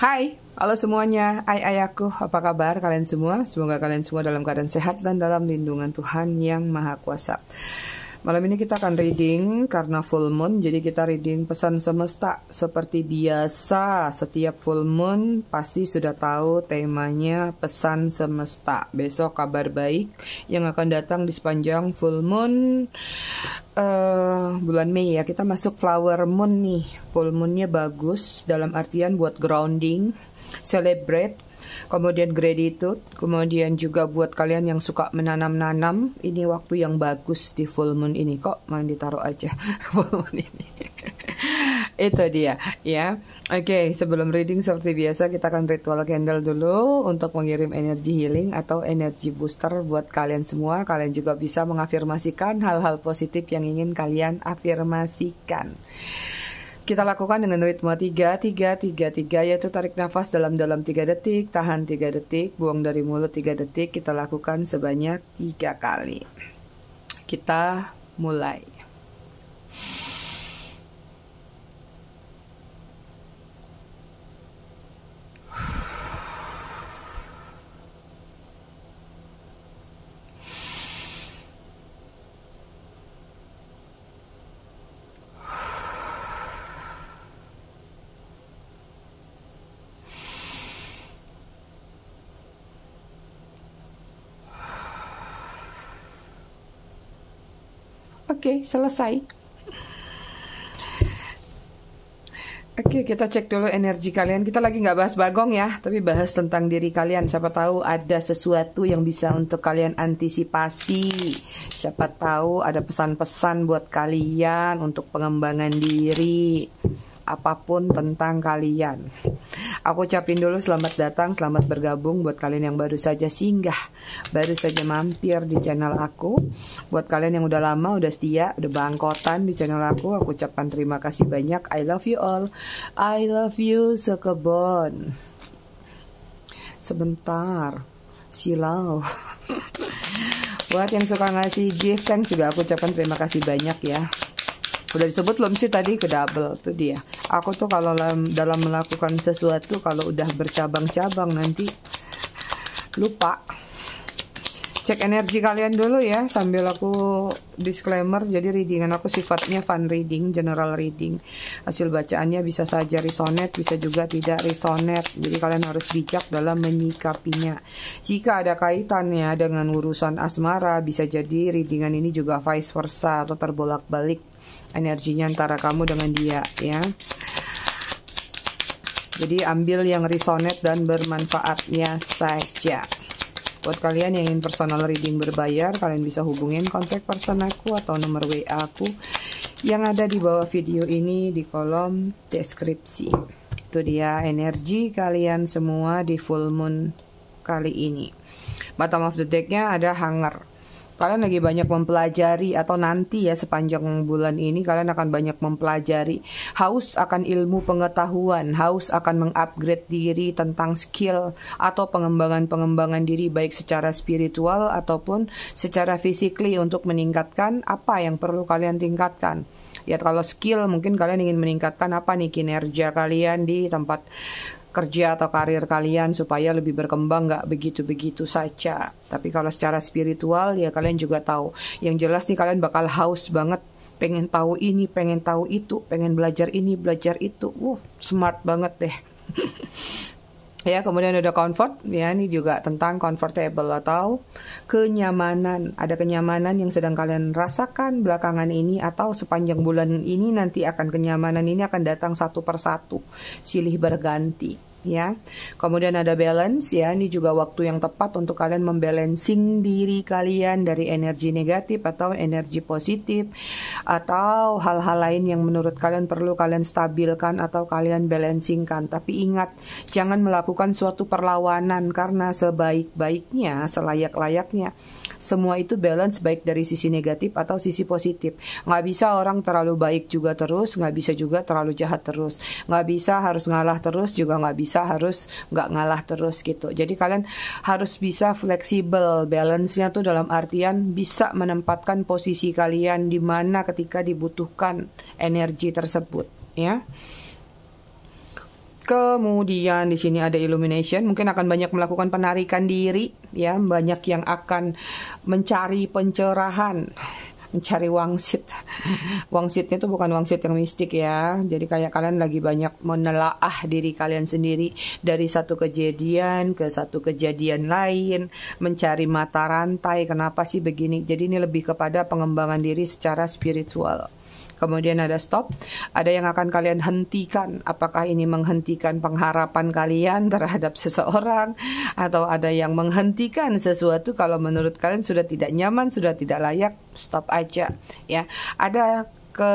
Hai, halo semuanya. Ayah ayahku, apa kabar kalian semua? Semoga kalian semua dalam keadaan sehat dan dalam lindungan Tuhan yang Maha Kuasa. Malam ini kita akan reading karena full moon, jadi kita reading pesan semesta seperti biasa. Setiap full moon pasti sudah tahu temanya pesan semesta. Besok kabar baik yang akan datang di sepanjang full moon uh, bulan Mei ya. Kita masuk flower moon nih. Full moonnya bagus dalam artian buat grounding, celebrate Kemudian gratitude, kemudian juga buat kalian yang suka menanam-nanam, ini waktu yang bagus di full moon ini kok main ditaruh aja full moon ini. Itu dia, ya. Oke, okay, sebelum reading seperti biasa kita akan ritual candle dulu untuk mengirim energi healing atau energi booster buat kalian semua. Kalian juga bisa mengafirmasikan hal-hal positif yang ingin kalian afirmasikan. Kita lakukan dengan ritme 3, 3, 3, 3 yaitu tarik nafas dalam-dalam 3 detik, tahan 3 detik, buang dari mulut 3 detik. Kita lakukan sebanyak 3 kali. Kita mulai. Oke, okay, selesai. Oke, okay, kita cek dulu energi kalian. Kita lagi nggak bahas bagong ya, tapi bahas tentang diri kalian. Siapa tahu ada sesuatu yang bisa untuk kalian antisipasi. Siapa tahu ada pesan-pesan buat kalian untuk pengembangan diri, apapun tentang kalian. Aku ucapin dulu selamat datang, selamat bergabung buat kalian yang baru saja singgah, baru saja mampir di channel aku. Buat kalian yang udah lama, udah setia, udah bangkotan di channel aku, aku ucapkan terima kasih banyak. I love you all. I love you sekebon. Sebentar, silau. buat yang suka ngasih gift, kan juga aku ucapkan terima kasih banyak ya udah disebut belum sih tadi ke double tuh dia aku tuh kalau dalam melakukan sesuatu kalau udah bercabang-cabang nanti lupa cek energi kalian dulu ya sambil aku disclaimer jadi readingan aku sifatnya fun reading general reading hasil bacaannya bisa saja resonate bisa juga tidak resonate jadi kalian harus bijak dalam menyikapinya jika ada kaitannya dengan urusan asmara bisa jadi readingan ini juga vice versa atau terbolak-balik energinya antara kamu dengan dia ya jadi ambil yang resonate dan bermanfaatnya saja buat kalian yang ingin personal reading berbayar kalian bisa hubungin kontak person aku atau nomor WA aku yang ada di bawah video ini di kolom deskripsi itu dia energi kalian semua di full moon kali ini bottom of the decknya ada hanger kalian lagi banyak mempelajari atau nanti ya sepanjang bulan ini kalian akan banyak mempelajari haus akan ilmu pengetahuan haus akan mengupgrade diri tentang skill atau pengembangan-pengembangan diri baik secara spiritual ataupun secara physically untuk meningkatkan apa yang perlu kalian tingkatkan ya kalau skill mungkin kalian ingin meningkatkan apa nih kinerja kalian di tempat kerja atau karir kalian supaya lebih berkembang nggak begitu-begitu saja. Tapi kalau secara spiritual ya kalian juga tahu. Yang jelas nih kalian bakal haus banget pengen tahu ini, pengen tahu itu, pengen belajar ini, belajar itu. uh smart banget deh. Ya, kemudian ada comfort, ya ini juga tentang comfortable atau kenyamanan. Ada kenyamanan yang sedang kalian rasakan belakangan ini atau sepanjang bulan ini nanti akan kenyamanan ini akan datang satu persatu, silih berganti ya. Kemudian ada balance ya, ini juga waktu yang tepat untuk kalian membalancing diri kalian dari energi negatif atau energi positif atau hal-hal lain yang menurut kalian perlu kalian stabilkan atau kalian balancingkan. Tapi ingat, jangan melakukan suatu perlawanan karena sebaik-baiknya, selayak-layaknya semua itu balance baik dari sisi negatif atau sisi positif nggak bisa orang terlalu baik juga terus nggak bisa juga terlalu jahat terus nggak bisa harus ngalah terus juga nggak bisa harus nggak ngalah terus gitu jadi kalian harus bisa fleksibel balance-nya tuh dalam artian bisa menempatkan posisi kalian di mana ketika dibutuhkan energi tersebut ya Kemudian di sini ada illumination, mungkin akan banyak melakukan penarikan diri, ya, banyak yang akan mencari pencerahan, mencari wangsit. Wangsitnya itu bukan wangsit yang mistik ya, jadi kayak kalian lagi banyak menelaah diri kalian sendiri dari satu kejadian ke satu kejadian lain, mencari mata rantai, kenapa sih begini. Jadi ini lebih kepada pengembangan diri secara spiritual kemudian ada stop, ada yang akan kalian hentikan. Apakah ini menghentikan pengharapan kalian terhadap seseorang atau ada yang menghentikan sesuatu kalau menurut kalian sudah tidak nyaman, sudah tidak layak, stop aja ya. Ada ke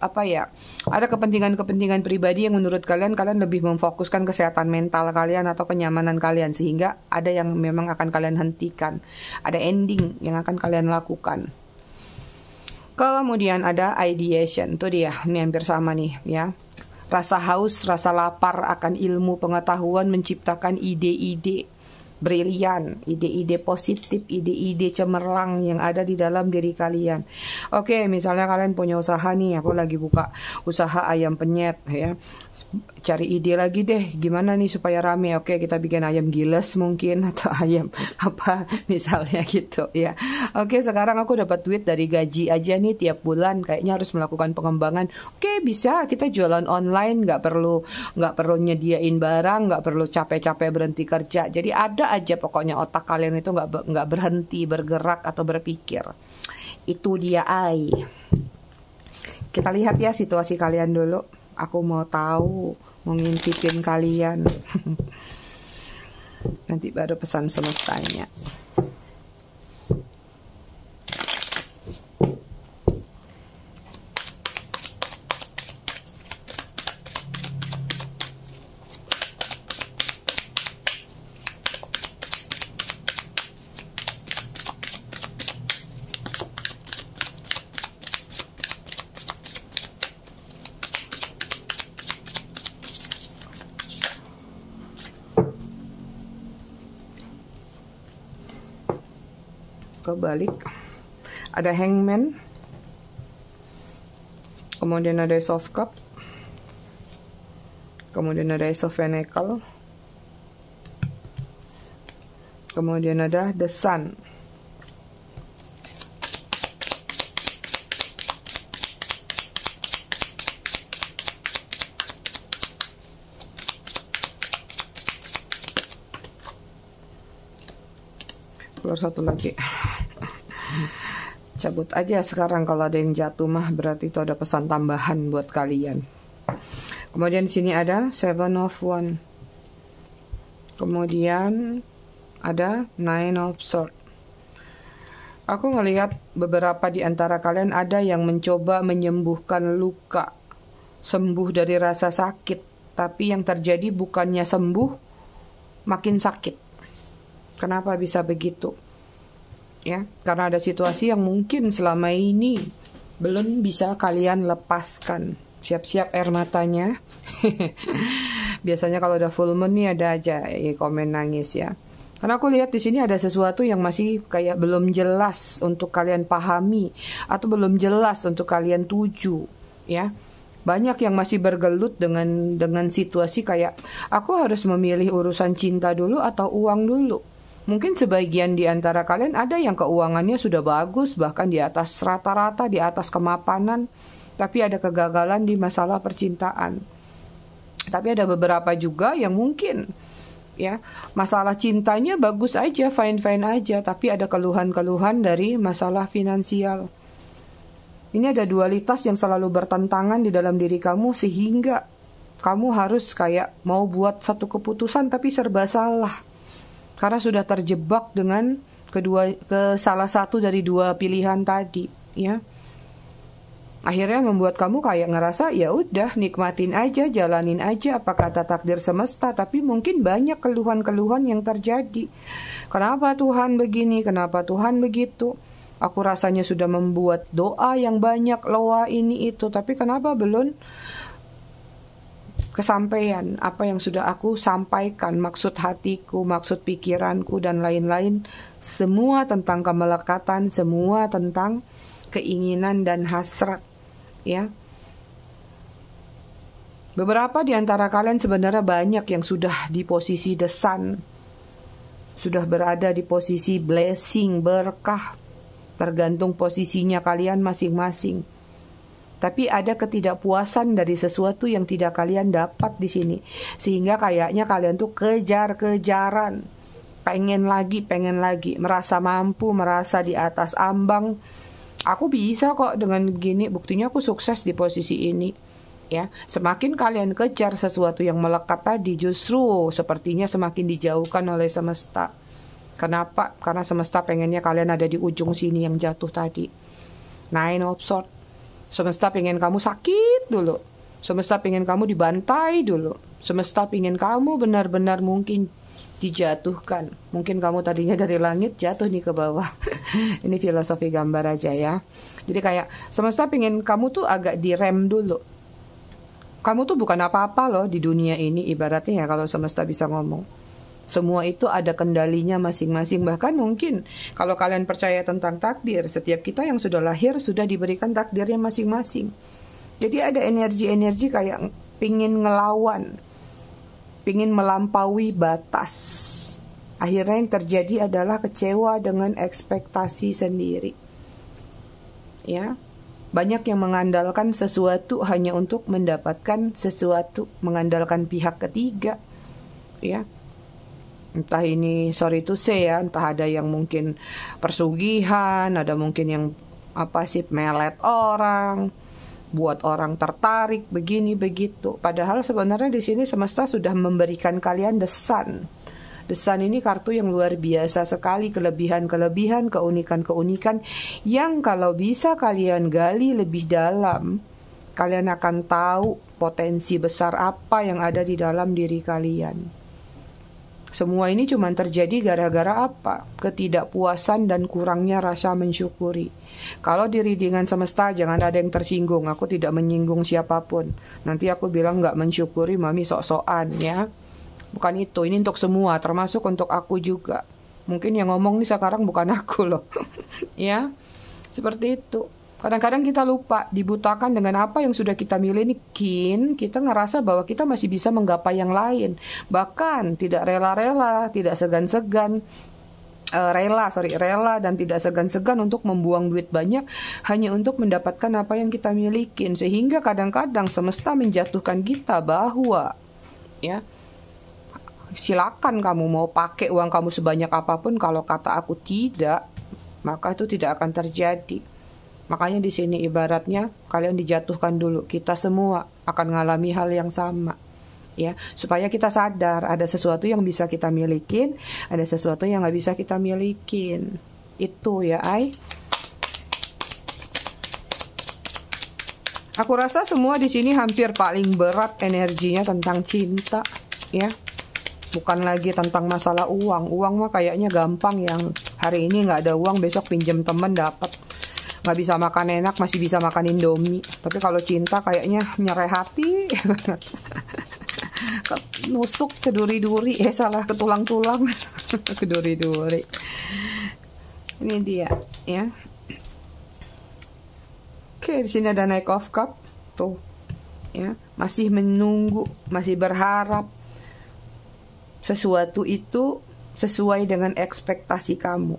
apa ya ada kepentingan-kepentingan pribadi yang menurut kalian kalian lebih memfokuskan kesehatan mental kalian atau kenyamanan kalian sehingga ada yang memang akan kalian hentikan ada ending yang akan kalian lakukan Kemudian ada ideation, itu dia, ini hampir sama nih ya. Rasa haus, rasa lapar akan ilmu pengetahuan menciptakan ide-ide brilian, ide-ide positif, ide-ide cemerlang yang ada di dalam diri kalian. Oke, misalnya kalian punya usaha nih, aku lagi buka usaha ayam penyet ya cari ide lagi deh gimana nih supaya rame oke kita bikin ayam giles mungkin atau ayam apa misalnya gitu ya oke sekarang aku dapat duit dari gaji aja nih tiap bulan kayaknya harus melakukan pengembangan oke bisa kita jualan online nggak perlu nggak perlu nyediain barang nggak perlu capek-capek berhenti kerja jadi ada aja pokoknya otak kalian itu nggak nggak berhenti bergerak atau berpikir itu dia ai kita lihat ya situasi kalian dulu aku mau tahu mau ngintipin kalian nanti baru pesan semestanya balik ada hangman kemudian ada soft cup kemudian ada soft of kemudian ada The Sun. Keluar satu lagi. Cabut aja sekarang kalau ada yang jatuh mah berarti itu ada pesan tambahan buat kalian. Kemudian di sini ada Seven of One. Kemudian ada Nine of Sword. Aku ngelihat beberapa di antara kalian ada yang mencoba menyembuhkan luka, sembuh dari rasa sakit, tapi yang terjadi bukannya sembuh, makin sakit. Kenapa bisa begitu? ya karena ada situasi yang mungkin selama ini belum bisa kalian lepaskan siap-siap air matanya biasanya kalau udah full moon nih ada aja ya, komen nangis ya karena aku lihat di sini ada sesuatu yang masih kayak belum jelas untuk kalian pahami atau belum jelas untuk kalian tuju ya banyak yang masih bergelut dengan dengan situasi kayak aku harus memilih urusan cinta dulu atau uang dulu Mungkin sebagian di antara kalian ada yang keuangannya sudah bagus, bahkan di atas rata-rata, di atas kemapanan, tapi ada kegagalan di masalah percintaan. Tapi ada beberapa juga yang mungkin ya masalah cintanya bagus aja fine fine aja tapi ada keluhan-keluhan dari masalah finansial ini ada dualitas yang selalu bertentangan di dalam diri kamu sehingga kamu harus kayak mau buat satu keputusan tapi serba salah karena sudah terjebak dengan kedua ke salah satu dari dua pilihan tadi ya akhirnya membuat kamu kayak ngerasa ya udah nikmatin aja jalanin aja apa kata takdir semesta tapi mungkin banyak keluhan-keluhan yang terjadi kenapa Tuhan begini kenapa Tuhan begitu aku rasanya sudah membuat doa yang banyak loa ini itu tapi kenapa belum kesampaian apa yang sudah aku sampaikan, maksud hatiku, maksud pikiranku, dan lain-lain, semua tentang kemelekatan, semua tentang keinginan dan hasrat. Ya, beberapa di antara kalian sebenarnya banyak yang sudah di posisi desan sudah berada di posisi blessing, berkah, tergantung posisinya kalian masing-masing tapi ada ketidakpuasan dari sesuatu yang tidak kalian dapat di sini sehingga kayaknya kalian tuh kejar-kejaran pengen lagi pengen lagi merasa mampu merasa di atas ambang aku bisa kok dengan gini buktinya aku sukses di posisi ini ya semakin kalian kejar sesuatu yang melekat tadi justru sepertinya semakin dijauhkan oleh semesta kenapa karena semesta pengennya kalian ada di ujung sini yang jatuh tadi nine of sword Semesta pengen kamu sakit dulu. Semesta pengen kamu dibantai dulu. Semesta pengen kamu benar-benar mungkin dijatuhkan. Mungkin kamu tadinya dari langit jatuh nih ke bawah. Ini filosofi gambar aja ya. Jadi kayak semesta pengen kamu tuh agak direm dulu. Kamu tuh bukan apa-apa loh di dunia ini ibaratnya ya kalau semesta bisa ngomong semua itu ada kendalinya masing-masing. Bahkan mungkin kalau kalian percaya tentang takdir, setiap kita yang sudah lahir sudah diberikan takdirnya masing-masing. Jadi ada energi-energi kayak pingin ngelawan, pingin melampaui batas. Akhirnya yang terjadi adalah kecewa dengan ekspektasi sendiri. Ya, banyak yang mengandalkan sesuatu hanya untuk mendapatkan sesuatu, mengandalkan pihak ketiga. Ya, entah ini sorry to say ya entah ada yang mungkin persugihan ada mungkin yang apa sih melet orang buat orang tertarik begini begitu padahal sebenarnya di sini semesta sudah memberikan kalian desan desan ini kartu yang luar biasa sekali kelebihan-kelebihan keunikan-keunikan yang kalau bisa kalian gali lebih dalam kalian akan tahu potensi besar apa yang ada di dalam diri kalian semua ini cuma terjadi gara-gara apa? Ketidakpuasan dan kurangnya rasa mensyukuri. Kalau diri dengan semesta jangan ada yang tersinggung. Aku tidak menyinggung siapapun. Nanti aku bilang nggak mensyukuri mami sok-sokan ya. Bukan itu. Ini untuk semua termasuk untuk aku juga. Mungkin yang ngomong nih sekarang bukan aku loh. ya. Seperti itu. Kadang-kadang kita lupa, dibutakan dengan apa yang sudah kita miliki, kita ngerasa bahwa kita masih bisa menggapai yang lain. Bahkan tidak rela-rela, tidak segan-segan, uh, rela, sorry, rela dan tidak segan-segan untuk membuang duit banyak hanya untuk mendapatkan apa yang kita miliki, Sehingga kadang-kadang semesta menjatuhkan kita bahwa, ya, silakan kamu mau pakai uang kamu sebanyak apapun kalau kata aku tidak, maka itu tidak akan terjadi. Makanya di sini ibaratnya kalian dijatuhkan dulu. Kita semua akan mengalami hal yang sama. Ya, supaya kita sadar ada sesuatu yang bisa kita milikin, ada sesuatu yang nggak bisa kita milikin. Itu ya, Ai. Aku rasa semua di sini hampir paling berat energinya tentang cinta, ya. Bukan lagi tentang masalah uang. Uang mah kayaknya gampang yang hari ini nggak ada uang besok pinjam temen dapat nggak bisa makan enak masih bisa makan indomie tapi kalau cinta kayaknya nyereh hati nusuk ke duri-duri eh salah ke tulang-tulang ke duri-duri ini dia ya oke di sini ada naik off cup tuh ya masih menunggu masih berharap sesuatu itu sesuai dengan ekspektasi kamu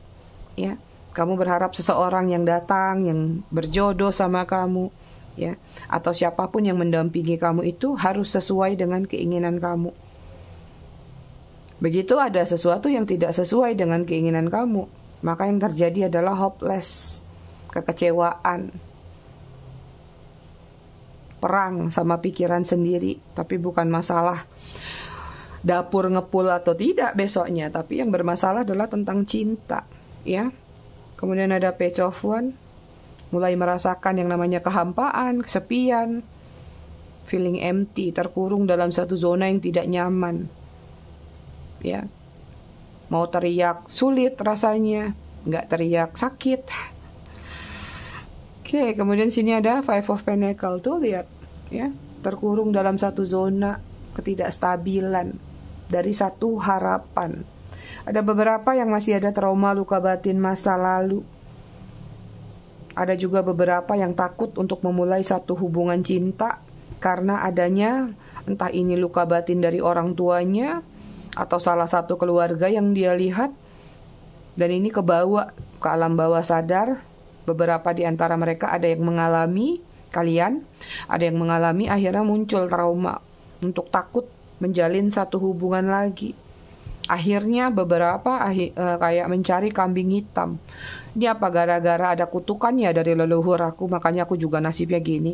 ya kamu berharap seseorang yang datang yang berjodoh sama kamu, ya, atau siapapun yang mendampingi kamu itu harus sesuai dengan keinginan kamu. Begitu ada sesuatu yang tidak sesuai dengan keinginan kamu, maka yang terjadi adalah hopeless, kekecewaan, perang sama pikiran sendiri, tapi bukan masalah dapur ngepul atau tidak besoknya, tapi yang bermasalah adalah tentang cinta, ya. Kemudian ada One, mulai merasakan yang namanya kehampaan, kesepian, feeling empty, terkurung dalam satu zona yang tidak nyaman. Ya, mau teriak sulit rasanya, nggak teriak sakit. Oke, okay, kemudian sini ada Five of Pentacle tuh lihat, ya, terkurung dalam satu zona ketidakstabilan dari satu harapan ada beberapa yang masih ada trauma luka batin masa lalu. Ada juga beberapa yang takut untuk memulai satu hubungan cinta karena adanya entah ini luka batin dari orang tuanya atau salah satu keluarga yang dia lihat dan ini kebawa ke alam bawah sadar. Beberapa di antara mereka ada yang mengalami kalian, ada yang mengalami akhirnya muncul trauma untuk takut menjalin satu hubungan lagi Akhirnya beberapa ahi, uh, kayak mencari kambing hitam. Ini apa gara-gara ada kutukan ya dari leluhur aku makanya aku juga nasibnya gini.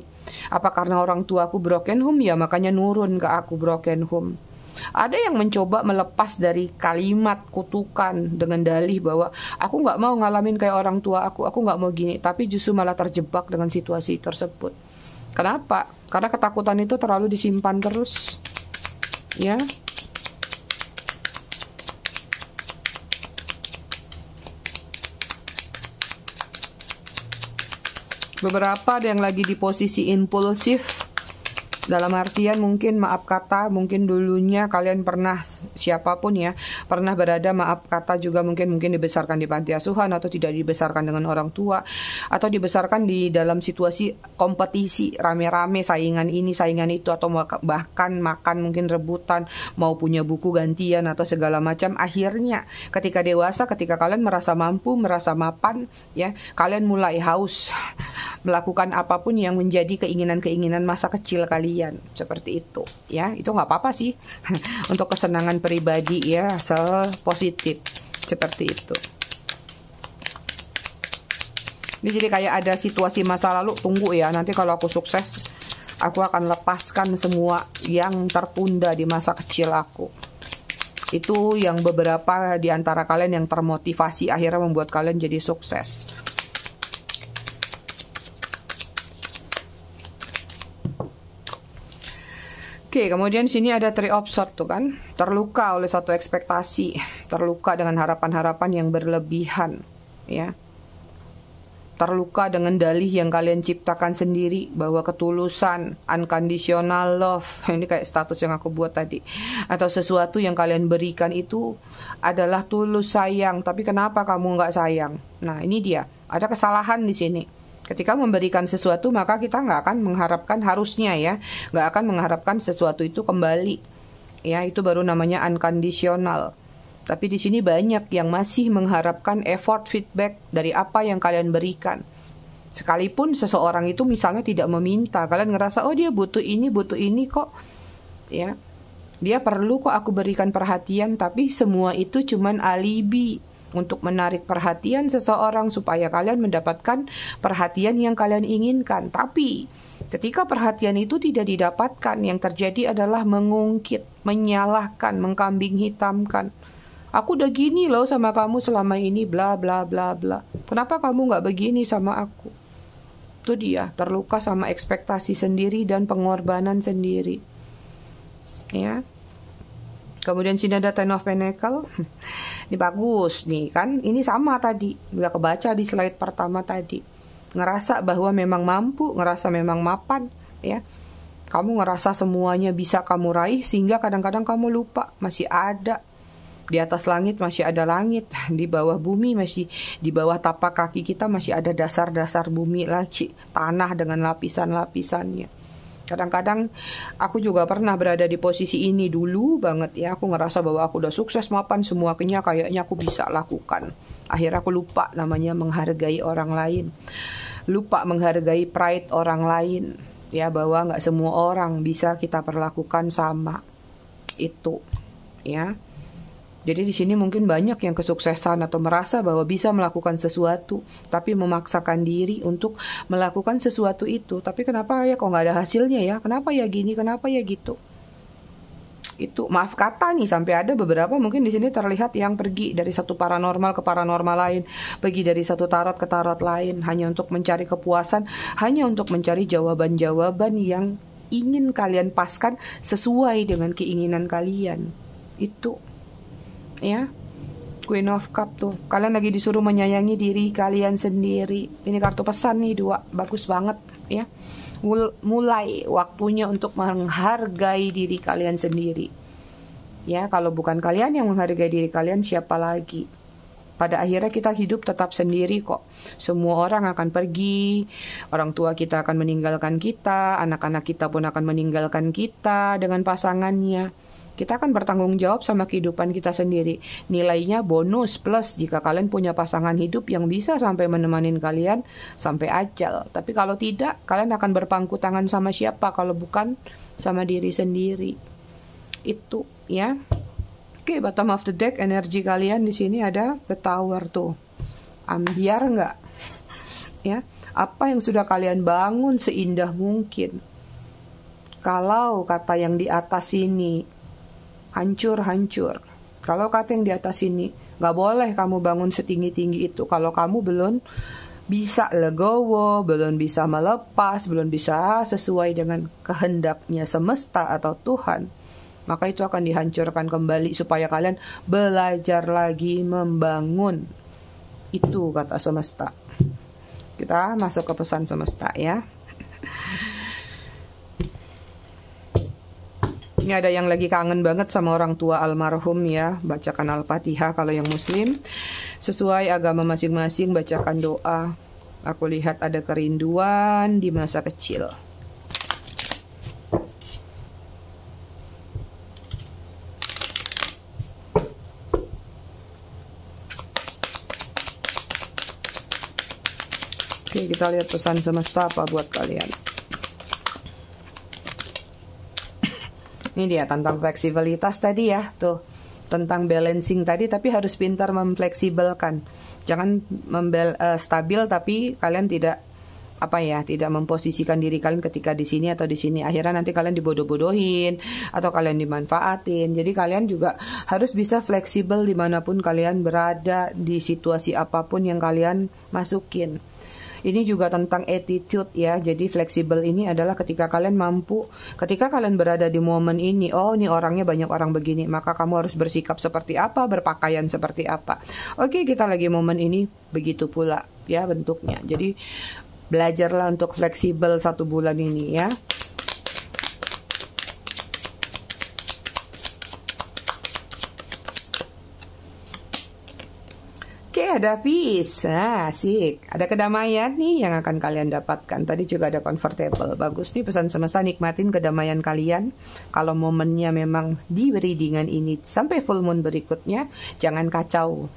Apa karena orang tua aku broken home ya makanya nurun ke aku broken home. Ada yang mencoba melepas dari kalimat kutukan dengan dalih bahwa aku nggak mau ngalamin kayak orang tua aku, aku nggak mau gini, tapi justru malah terjebak dengan situasi tersebut. Kenapa? Karena ketakutan itu terlalu disimpan terus. Ya, Beberapa ada yang lagi di posisi impulsif dalam artian mungkin maaf kata, mungkin dulunya kalian pernah siapapun ya, pernah berada maaf kata juga mungkin mungkin dibesarkan di panti asuhan atau tidak dibesarkan dengan orang tua atau dibesarkan di dalam situasi kompetisi rame-rame saingan ini saingan itu atau bahkan makan mungkin rebutan mau punya buku gantian atau segala macam akhirnya ketika dewasa ketika kalian merasa mampu merasa mapan ya kalian mulai haus melakukan apapun yang menjadi keinginan-keinginan masa kecil kalian kalian seperti itu ya itu nggak apa-apa sih untuk kesenangan pribadi ya asal positif seperti itu ini jadi kayak ada situasi masa lalu tunggu ya nanti kalau aku sukses aku akan lepaskan semua yang tertunda di masa kecil aku itu yang beberapa di antara kalian yang termotivasi akhirnya membuat kalian jadi sukses Oke, kemudian sini ada three of tuh kan. Terluka oleh satu ekspektasi, terluka dengan harapan-harapan yang berlebihan, ya. Terluka dengan dalih yang kalian ciptakan sendiri bahwa ketulusan, unconditional love, ini kayak status yang aku buat tadi, atau sesuatu yang kalian berikan itu adalah tulus sayang, tapi kenapa kamu nggak sayang? Nah, ini dia, ada kesalahan di sini Ketika memberikan sesuatu maka kita nggak akan mengharapkan harusnya ya, nggak akan mengharapkan sesuatu itu kembali. Ya itu baru namanya unconditional. Tapi di sini banyak yang masih mengharapkan effort feedback dari apa yang kalian berikan. Sekalipun seseorang itu misalnya tidak meminta, kalian ngerasa oh dia butuh ini, butuh ini kok. Ya. Dia perlu kok aku berikan perhatian, tapi semua itu cuman alibi untuk menarik perhatian seseorang supaya kalian mendapatkan perhatian yang kalian inginkan. Tapi ketika perhatian itu tidak didapatkan, yang terjadi adalah mengungkit, menyalahkan, mengkambing hitamkan. Aku udah gini loh sama kamu selama ini, bla bla bla bla. Kenapa kamu nggak begini sama aku? Itu dia, terluka sama ekspektasi sendiri dan pengorbanan sendiri. Ya, Kemudian ada Ten of Pentacles. ini bagus nih kan ini sama tadi udah kebaca di slide pertama tadi ngerasa bahwa memang mampu ngerasa memang mapan ya kamu ngerasa semuanya bisa kamu raih sehingga kadang-kadang kamu lupa masih ada di atas langit masih ada langit di bawah bumi masih di bawah tapak kaki kita masih ada dasar-dasar bumi lagi tanah dengan lapisan-lapisannya kadang-kadang aku juga pernah berada di posisi ini dulu banget ya aku ngerasa bahwa aku udah sukses mapan kenya kayaknya aku bisa lakukan akhirnya aku lupa namanya menghargai orang lain lupa menghargai pride orang lain ya bahwa nggak semua orang bisa kita perlakukan sama itu ya jadi di sini mungkin banyak yang kesuksesan atau merasa bahwa bisa melakukan sesuatu, tapi memaksakan diri untuk melakukan sesuatu itu. Tapi kenapa ya kok nggak ada hasilnya ya? Kenapa ya gini? Kenapa ya gitu? Itu maaf kata nih sampai ada beberapa mungkin di sini terlihat yang pergi dari satu paranormal ke paranormal lain, pergi dari satu tarot ke tarot lain hanya untuk mencari kepuasan, hanya untuk mencari jawaban-jawaban yang ingin kalian paskan sesuai dengan keinginan kalian. Itu ya Queen of Cup tuh kalian lagi disuruh menyayangi diri kalian sendiri ini kartu pesan nih dua bagus banget ya mulai waktunya untuk menghargai diri kalian sendiri ya kalau bukan kalian yang menghargai diri kalian siapa lagi pada akhirnya kita hidup tetap sendiri kok. Semua orang akan pergi, orang tua kita akan meninggalkan kita, anak-anak kita pun akan meninggalkan kita dengan pasangannya. Kita akan bertanggung jawab sama kehidupan kita sendiri. Nilainya bonus plus jika kalian punya pasangan hidup yang bisa sampai menemani kalian sampai ajal. Tapi kalau tidak, kalian akan berpangku tangan sama siapa kalau bukan sama diri sendiri. Itu ya. Oke, okay, bottom of the deck energi kalian di sini ada the tower tuh. Ambiar nggak? Ya, apa yang sudah kalian bangun seindah mungkin kalau kata yang di atas ini hancur-hancur. Kalau kata yang di atas ini, nggak boleh kamu bangun setinggi-tinggi itu kalau kamu belum bisa legowo, belum bisa melepas, belum bisa sesuai dengan kehendaknya semesta atau Tuhan. Maka itu akan dihancurkan kembali supaya kalian belajar lagi membangun. Itu kata semesta. Kita masuk ke pesan semesta ya. Ini ada yang lagi kangen banget sama orang tua almarhum ya. Bacakan Al-Fatihah kalau yang muslim. Sesuai agama masing-masing bacakan doa. Aku lihat ada kerinduan di masa kecil. Oke, kita lihat pesan semesta apa buat kalian. Ini dia tentang fleksibilitas tadi ya, tuh. Tentang balancing tadi tapi harus pintar memfleksibelkan. Jangan membel uh, stabil tapi kalian tidak apa ya tidak memposisikan diri kalian ketika di sini atau di sini akhirnya nanti kalian dibodoh-bodohin atau kalian dimanfaatin jadi kalian juga harus bisa fleksibel dimanapun kalian berada di situasi apapun yang kalian masukin ini juga tentang attitude ya. Jadi fleksibel ini adalah ketika kalian mampu, ketika kalian berada di momen ini, oh ini orangnya banyak orang begini, maka kamu harus bersikap seperti apa, berpakaian seperti apa. Oke, kita lagi momen ini begitu pula ya bentuknya. Jadi belajarlah untuk fleksibel satu bulan ini ya. ada peace, nah, asik. Ada kedamaian nih yang akan kalian dapatkan. Tadi juga ada comfortable. Bagus nih pesan semesta nikmatin kedamaian kalian. Kalau momennya memang di readingan ini sampai full moon berikutnya, jangan kacau.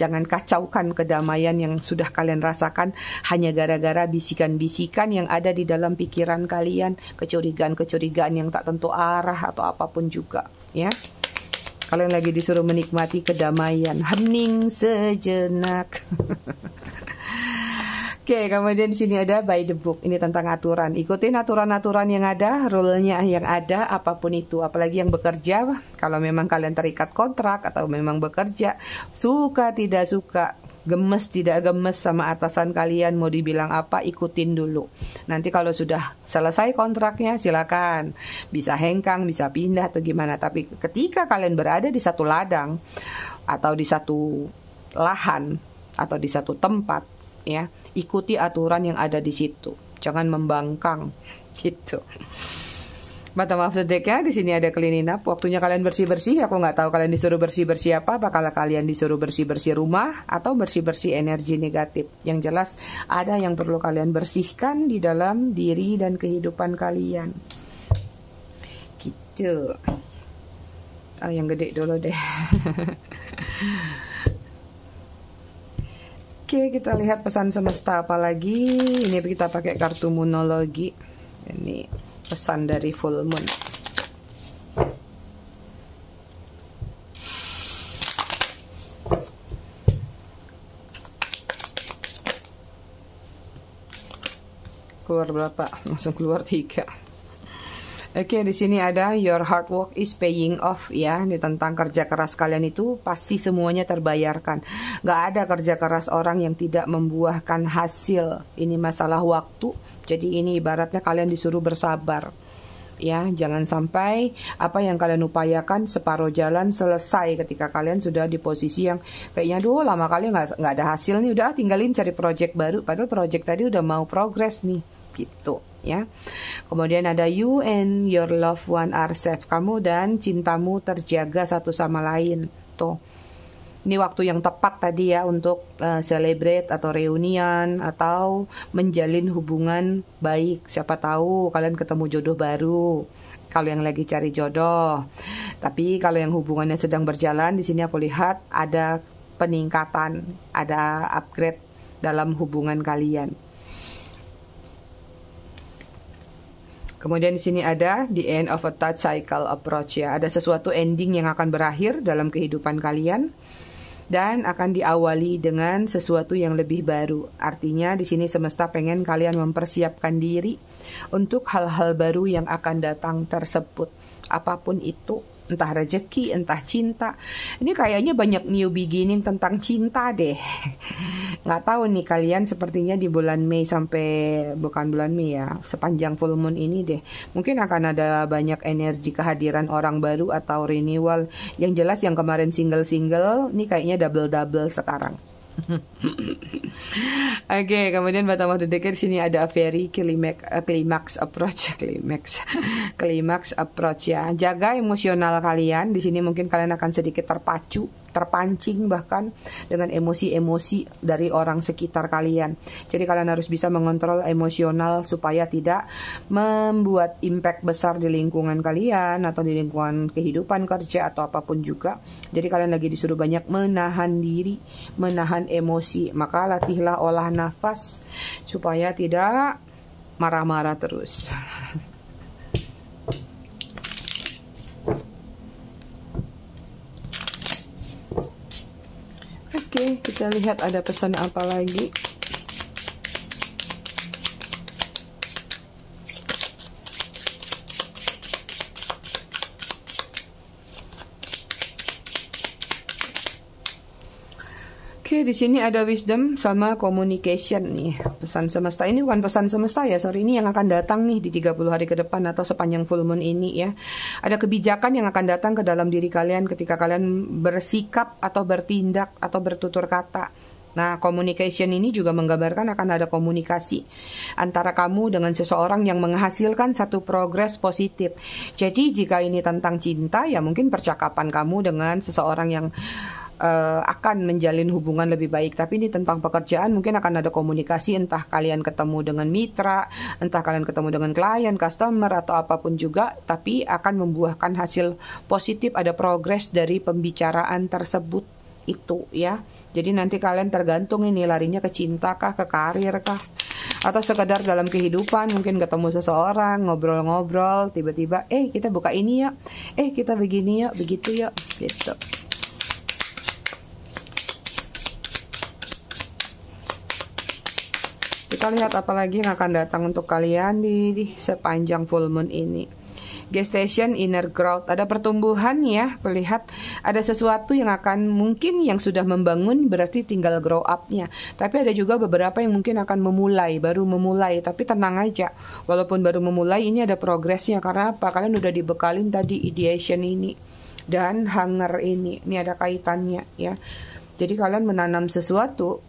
Jangan kacaukan kedamaian yang sudah kalian rasakan hanya gara-gara bisikan-bisikan yang ada di dalam pikiran kalian, kecurigaan-kecurigaan yang tak tentu arah atau apapun juga, ya. Kalian lagi disuruh menikmati kedamaian, hening sejenak. Oke, okay, kemudian di sini ada by the book. Ini tentang aturan. Ikutin aturan-aturan yang ada, rule yang ada, apapun itu. Apalagi yang bekerja, kalau memang kalian terikat kontrak atau memang bekerja, suka tidak suka, gemes tidak gemes sama atasan kalian mau dibilang apa ikutin dulu. Nanti kalau sudah selesai kontraknya silakan bisa hengkang, bisa pindah atau gimana. Tapi ketika kalian berada di satu ladang atau di satu lahan atau di satu tempat ya, ikuti aturan yang ada di situ. Jangan membangkang gitu. Mata maaf deteknya di sini ada cleaning up. Waktunya kalian bersih-bersih, aku nggak tahu kalian disuruh bersih-bersih apa, apakah kalian disuruh bersih-bersih rumah atau bersih-bersih energi negatif. Yang jelas ada yang perlu kalian bersihkan di dalam diri dan kehidupan kalian. Gitu. Oh, yang gede dulu deh. Oke, kita lihat pesan semesta apa lagi. Ini kita pakai kartu monologi. Ini pesan dari full moon keluar berapa langsung keluar tiga Oke, di sini ada your hard work is paying off ya. Ini tentang kerja keras kalian itu pasti semuanya terbayarkan. Gak ada kerja keras orang yang tidak membuahkan hasil. Ini masalah waktu. Jadi ini ibaratnya kalian disuruh bersabar. Ya, jangan sampai apa yang kalian upayakan separuh jalan selesai ketika kalian sudah di posisi yang kayaknya dulu lama kali nggak nggak ada hasil nih udah tinggalin cari project baru padahal project tadi udah mau progres nih gitu ya. Kemudian ada you and your loved one are safe. Kamu dan cintamu terjaga satu sama lain. Tuh. Ini waktu yang tepat tadi ya untuk uh, celebrate atau reunian atau menjalin hubungan baik. Siapa tahu kalian ketemu jodoh baru. Kalau yang lagi cari jodoh. Tapi kalau yang hubungannya sedang berjalan di sini aku lihat ada peningkatan, ada upgrade dalam hubungan kalian. Kemudian di sini ada the end of a touch cycle approach ya. Ada sesuatu ending yang akan berakhir dalam kehidupan kalian dan akan diawali dengan sesuatu yang lebih baru. Artinya di sini semesta pengen kalian mempersiapkan diri untuk hal-hal baru yang akan datang tersebut. Apapun itu entah rejeki, entah cinta. Ini kayaknya banyak new beginning tentang cinta deh. Nggak tahu nih kalian sepertinya di bulan Mei sampai bukan bulan Mei ya, sepanjang full moon ini deh. Mungkin akan ada banyak energi kehadiran orang baru atau renewal. Yang jelas yang kemarin single-single, ini kayaknya double-double sekarang. Oke, okay, kemudian batam waktu dekat sini ada a very climax, eh, climax approach, climax, climax approach ya. Jaga emosional kalian. Di sini mungkin kalian akan sedikit terpacu terpancing bahkan dengan emosi-emosi dari orang sekitar kalian. Jadi kalian harus bisa mengontrol emosional supaya tidak membuat impact besar di lingkungan kalian atau di lingkungan kehidupan kerja atau apapun juga. Jadi kalian lagi disuruh banyak menahan diri, menahan emosi. Maka latihlah olah nafas supaya tidak marah-marah terus. kita lihat ada pesan apa lagi. di sini ada wisdom sama communication nih. Pesan semesta ini bukan pesan semesta ya, sorry ini yang akan datang nih di 30 hari ke depan atau sepanjang full moon ini ya. Ada kebijakan yang akan datang ke dalam diri kalian ketika kalian bersikap atau bertindak atau bertutur kata. Nah, communication ini juga menggambarkan akan ada komunikasi antara kamu dengan seseorang yang menghasilkan satu progres positif. Jadi, jika ini tentang cinta, ya mungkin percakapan kamu dengan seseorang yang uh, akan menjalin hubungan lebih baik. Tapi ini tentang pekerjaan mungkin akan ada komunikasi entah kalian ketemu dengan mitra, entah kalian ketemu dengan klien, customer atau apapun juga, tapi akan membuahkan hasil positif ada progres dari pembicaraan tersebut itu ya. Jadi nanti kalian tergantung ini larinya ke cinta kah, ke karir kah atau sekedar dalam kehidupan mungkin ketemu seseorang ngobrol-ngobrol tiba-tiba eh kita buka ini ya eh kita begini ya begitu ya gitu Kita lihat apa lagi yang akan datang untuk kalian di, di sepanjang full moon ini. Gestation inner growth, ada pertumbuhan ya, melihat ada sesuatu yang akan mungkin yang sudah membangun berarti tinggal grow up-nya. Tapi ada juga beberapa yang mungkin akan memulai, baru memulai, tapi tenang aja. Walaupun baru memulai ini ada progresnya karena apa? Kalian udah dibekalin tadi ideation ini dan hanger ini. Ini ada kaitannya ya. Jadi kalian menanam sesuatu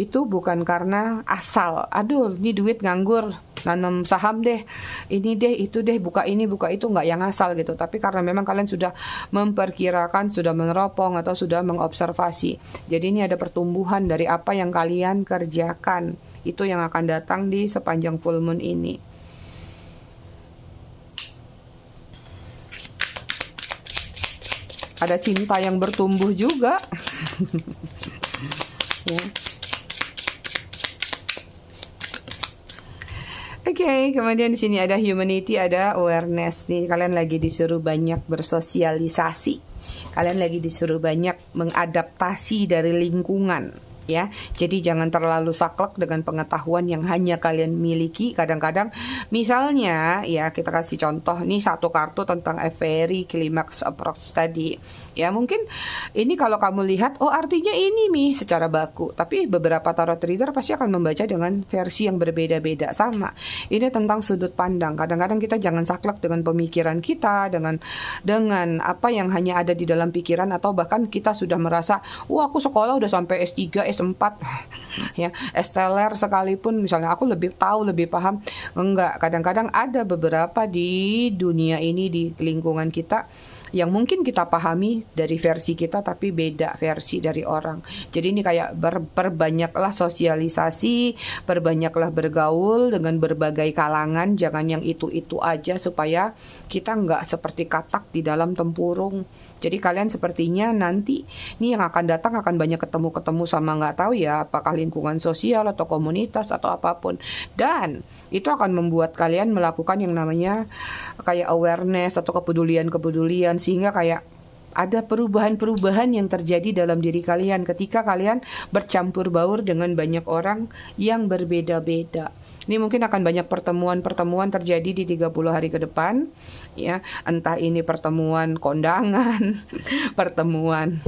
itu bukan karena asal aduh ini duit nganggur nanam saham deh ini deh itu deh buka ini buka itu nggak yang asal gitu tapi karena memang kalian sudah memperkirakan sudah meneropong atau sudah mengobservasi jadi ini ada pertumbuhan dari apa yang kalian kerjakan itu yang akan datang di sepanjang full moon ini ada cinta yang bertumbuh juga ya. okay, kemudian di sini ada humanity, ada awareness nih. Kalian lagi disuruh banyak bersosialisasi. Kalian lagi disuruh banyak mengadaptasi dari lingkungan ya. Jadi jangan terlalu saklek dengan pengetahuan yang hanya kalian miliki. Kadang-kadang misalnya ya kita kasih contoh nih satu kartu tentang Every Climax Approach tadi. Ya mungkin ini kalau kamu lihat oh artinya ini nih secara baku. Tapi beberapa tarot reader pasti akan membaca dengan versi yang berbeda-beda sama. Ini tentang sudut pandang. Kadang-kadang kita jangan saklek dengan pemikiran kita dengan dengan apa yang hanya ada di dalam pikiran atau bahkan kita sudah merasa wah aku sekolah udah sampai S3, S sempat ya esteller sekalipun misalnya aku lebih tahu lebih paham enggak kadang-kadang ada beberapa di dunia ini di lingkungan kita yang mungkin kita pahami dari versi kita tapi beda versi dari orang. Jadi ini kayak ber, perbanyaklah sosialisasi, perbanyaklah bergaul dengan berbagai kalangan, jangan yang itu-itu aja supaya kita nggak seperti katak di dalam tempurung. Jadi kalian sepertinya nanti ini yang akan datang akan banyak ketemu-ketemu sama nggak tahu ya apakah lingkungan sosial atau komunitas atau apapun dan itu akan membuat kalian melakukan yang namanya kayak awareness atau kepedulian-kepedulian sehingga kayak ada perubahan-perubahan yang terjadi dalam diri kalian ketika kalian bercampur baur dengan banyak orang yang berbeda-beda. Ini mungkin akan banyak pertemuan-pertemuan terjadi di 30 hari ke depan ya, entah ini pertemuan kondangan, pertemuan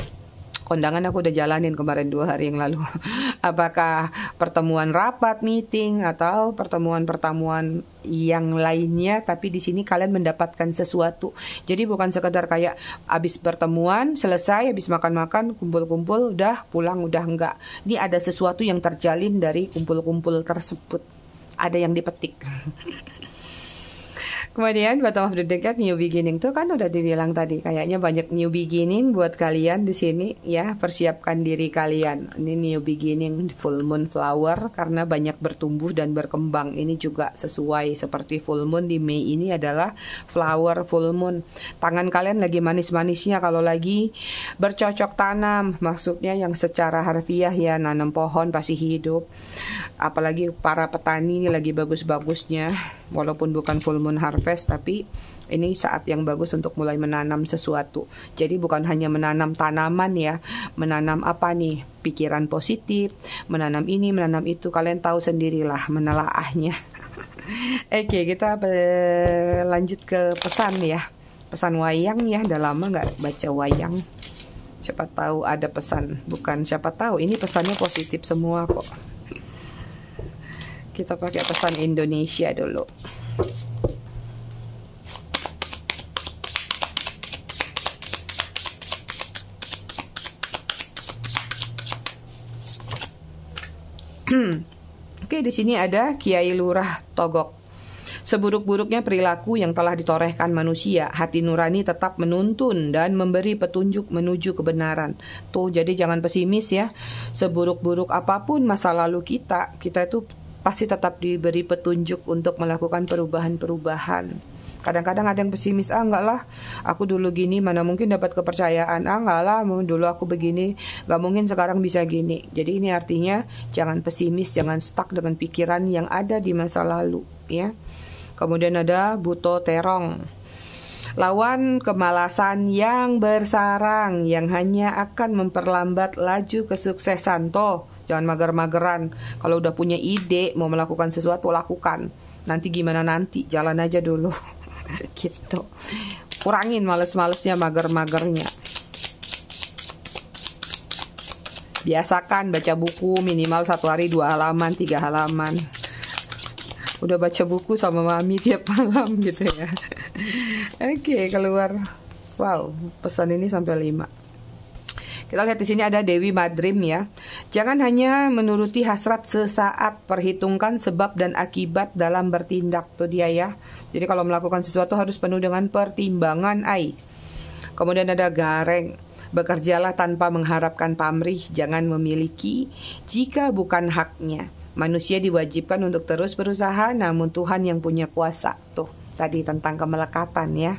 kondangan aku udah jalanin kemarin dua hari yang lalu. Apakah pertemuan rapat, meeting, atau pertemuan-pertemuan yang lainnya, tapi di sini kalian mendapatkan sesuatu. Jadi bukan sekedar kayak abis pertemuan, selesai, abis makan-makan, kumpul-kumpul, udah pulang, udah enggak. Ini ada sesuatu yang terjalin dari kumpul-kumpul tersebut. Ada yang dipetik. Kemudian bottom of the decade new beginning tuh kan udah dibilang tadi kayaknya banyak new beginning buat kalian di sini ya persiapkan diri kalian. Ini new beginning full moon flower karena banyak bertumbuh dan berkembang. Ini juga sesuai seperti full moon di Mei ini adalah flower full moon. Tangan kalian lagi manis-manisnya kalau lagi bercocok tanam maksudnya yang secara harfiah ya nanam pohon pasti hidup. Apalagi para petani ini lagi bagus-bagusnya walaupun bukan full moon harfiah harvest tapi ini saat yang bagus untuk mulai menanam sesuatu. Jadi bukan hanya menanam tanaman ya, menanam apa nih? Pikiran positif, menanam ini, menanam itu. Kalian tahu sendirilah menelaahnya. Oke, kita lanjut ke pesan ya. Pesan wayang ya, udah lama nggak baca wayang. Siapa tahu ada pesan, bukan siapa tahu ini pesannya positif semua kok. Kita pakai pesan Indonesia dulu. Hmm. Oke, di sini ada Kiai Lurah Togok. Seburuk-buruknya perilaku yang telah ditorehkan manusia, hati nurani tetap menuntun dan memberi petunjuk menuju kebenaran. Tuh, jadi jangan pesimis ya. Seburuk-buruk apapun masa lalu kita, kita itu pasti tetap diberi petunjuk untuk melakukan perubahan-perubahan. Kadang-kadang ada yang pesimis, ah enggak lah, aku dulu gini mana mungkin dapat kepercayaan, ah enggak lah, dulu aku begini, enggak mungkin sekarang bisa gini. Jadi ini artinya jangan pesimis, jangan stuck dengan pikiran yang ada di masa lalu, ya. Kemudian ada buto terong. Lawan kemalasan yang bersarang yang hanya akan memperlambat laju kesuksesan toh. Jangan mager-mageran. Kalau udah punya ide mau melakukan sesuatu lakukan. Nanti gimana nanti, jalan aja dulu. gitu kurangin males-malesnya mager-magernya biasakan baca buku minimal satu hari dua halaman tiga halaman udah baca buku sama mami tiap malam gitu ya oke okay, keluar wow pesan ini sampai lima kita lihat di sini ada Dewi Madrim ya. Jangan hanya menuruti hasrat sesaat, perhitungkan sebab dan akibat dalam bertindak tuh dia ya. Jadi kalau melakukan sesuatu harus penuh dengan pertimbangan ai. Kemudian ada Gareng. Bekerjalah tanpa mengharapkan pamrih, jangan memiliki jika bukan haknya. Manusia diwajibkan untuk terus berusaha, namun Tuhan yang punya kuasa. Tuh, tadi tentang kemelekatan ya.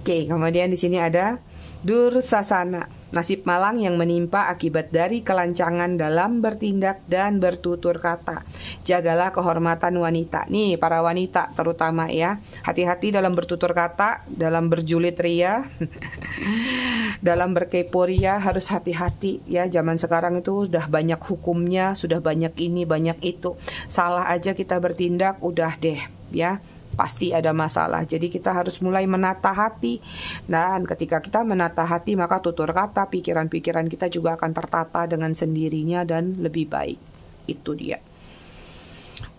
Oke, kemudian di sini ada Dursasana. Nasib malang yang menimpa akibat dari kelancangan dalam bertindak dan bertutur kata. Jagalah kehormatan wanita. Nih, para wanita terutama ya. Hati-hati dalam bertutur kata, dalam berjulit ria, dalam berkepo ria harus hati-hati ya. Zaman sekarang itu sudah banyak hukumnya, sudah banyak ini, banyak itu. Salah aja kita bertindak, udah deh ya pasti ada masalah. Jadi kita harus mulai menata hati. Dan ketika kita menata hati, maka tutur kata, pikiran-pikiran kita juga akan tertata dengan sendirinya dan lebih baik. Itu dia.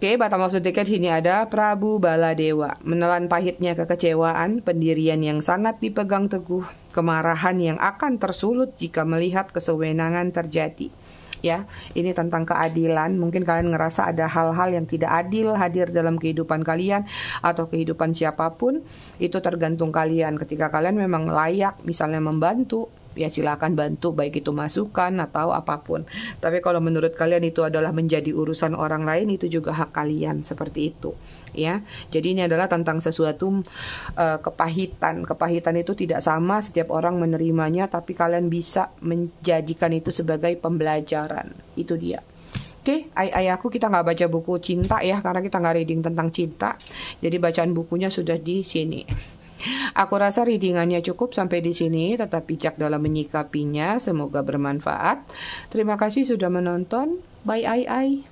Oke, okay, Batam of the sini ada Prabu Baladewa. Menelan pahitnya kekecewaan, pendirian yang sangat dipegang teguh, kemarahan yang akan tersulut jika melihat kesewenangan terjadi ya. Ini tentang keadilan. Mungkin kalian ngerasa ada hal-hal yang tidak adil hadir dalam kehidupan kalian atau kehidupan siapapun. Itu tergantung kalian. Ketika kalian memang layak misalnya membantu ya silakan bantu baik itu masukan atau apapun. Tapi kalau menurut kalian itu adalah menjadi urusan orang lain itu juga hak kalian seperti itu ya. Jadi ini adalah tentang sesuatu uh, kepahitan. Kepahitan itu tidak sama setiap orang menerimanya tapi kalian bisa menjadikan itu sebagai pembelajaran. Itu dia. Oke, okay, ay ayahku kita nggak baca buku cinta ya karena kita nggak reading tentang cinta. Jadi bacaan bukunya sudah di sini. Aku rasa readingannya cukup sampai di sini, tetap bijak dalam menyikapinya, semoga bermanfaat. Terima kasih sudah menonton. Bye, ai, ai.